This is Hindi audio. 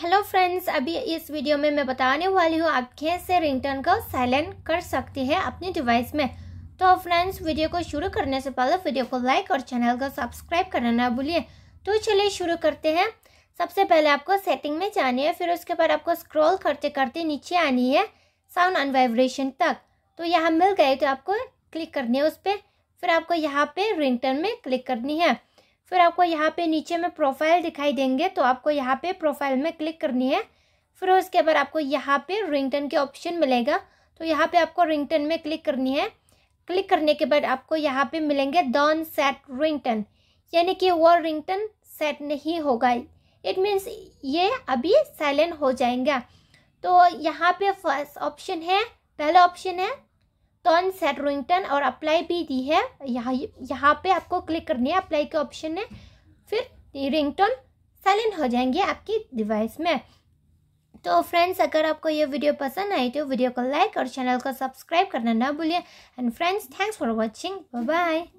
हेलो फ्रेंड्स अभी इस वीडियो में मैं बताने वाली हूँ आप कैसे रिंगटोन को साइलेंट कर सकती है अपने डिवाइस में तो फ्रेंड्स वीडियो को शुरू करने से पहले वीडियो को लाइक और चैनल को सब्सक्राइब करना ना भूलिए तो चलिए शुरू करते हैं सबसे पहले आपको सेटिंग में जानी है फिर उसके बाद आपको स्क्रॉल करते करते नीचे आनी है साउंड एंड वाइब्रेशन तक तो यहाँ मिल गए तो आपको क्लिक करनी है उस पर फिर आपको यहाँ पर रिंगटन में क्लिक करनी है फिर आपको यहाँ पे नीचे में प्रोफाइल दिखाई देंगे तो आपको यहाँ पे प्रोफाइल में क्लिक करनी है फिर उसके बाद आपको यहाँ पे रिंगटन के ऑप्शन मिलेगा तो यहाँ पे आपको रिंगटन में क्लिक करनी है क्लिक करने के बाद आपको यहाँ पे मिलेंगे डॉन सेट रिंगटन यानी कि वो रिंगटन सेट नहीं होगा इट मीन्स ये अभी साइलेंट हो जाएंगे तो यहाँ पे फर्स्ट ऑप्शन है पहला ऑप्शन है टर्न सेट रोइंगटन और अप्लाई भी दी है यहाँ यहाँ पे आपको क्लिक करनी है अप्लाई के ऑप्शन है फिर रिंगटोन साइलेंट हो जाएंगे आपकी डिवाइस में तो फ्रेंड्स अगर आपको ये वीडियो पसंद आई तो वीडियो को लाइक और चैनल को सब्सक्राइब करना ना भूलिए and friends thanks for watching bye